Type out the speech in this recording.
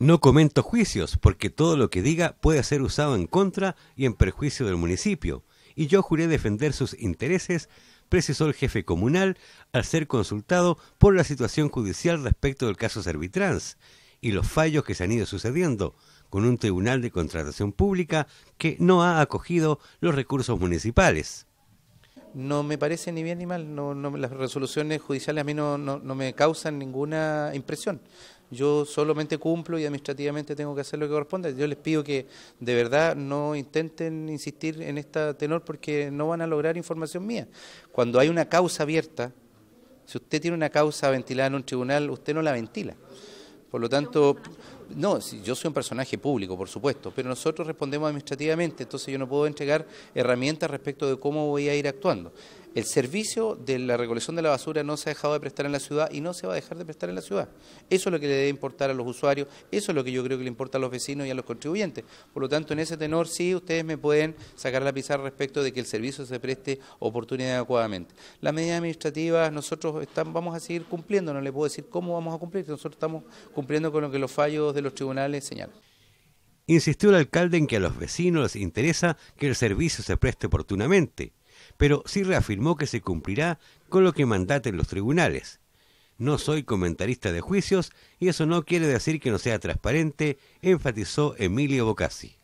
No comento juicios, porque todo lo que diga puede ser usado en contra y en perjuicio del municipio, y yo juré defender sus intereses, precisó el jefe comunal al ser consultado por la situación judicial respecto del caso Servitrans y los fallos que se han ido sucediendo con un tribunal de contratación pública que no ha acogido los recursos municipales. No me parece ni bien ni mal, no, las resoluciones judiciales a mí no, no me causan ninguna impresión. Yo solamente cumplo y administrativamente tengo que hacer lo que corresponde. Yo les pido que de verdad no intenten insistir en esta tenor porque no van a lograr información mía. Cuando hay una causa abierta, si usted tiene una causa ventilada en un tribunal, usted no la ventila. Por lo tanto, no, yo soy un personaje público, por supuesto, pero nosotros respondemos administrativamente, entonces yo no puedo entregar herramientas respecto de cómo voy a ir actuando. El servicio de la recolección de la basura no se ha dejado de prestar en la ciudad y no se va a dejar de prestar en la ciudad. Eso es lo que le debe importar a los usuarios, eso es lo que yo creo que le importa a los vecinos y a los contribuyentes. Por lo tanto, en ese tenor sí ustedes me pueden sacar la pizarra respecto de que el servicio se preste oportunidad adecuadamente. Las medidas administrativas nosotros vamos a seguir cumpliendo, no le puedo decir cómo vamos a cumplir, nosotros estamos cumpliendo con lo que los fallos de los tribunales señalan. Insistió el alcalde en que a los vecinos les interesa que el servicio se preste oportunamente pero sí reafirmó que se cumplirá con lo que mandaten los tribunales. No soy comentarista de juicios y eso no quiere decir que no sea transparente, enfatizó Emilio Bocassi.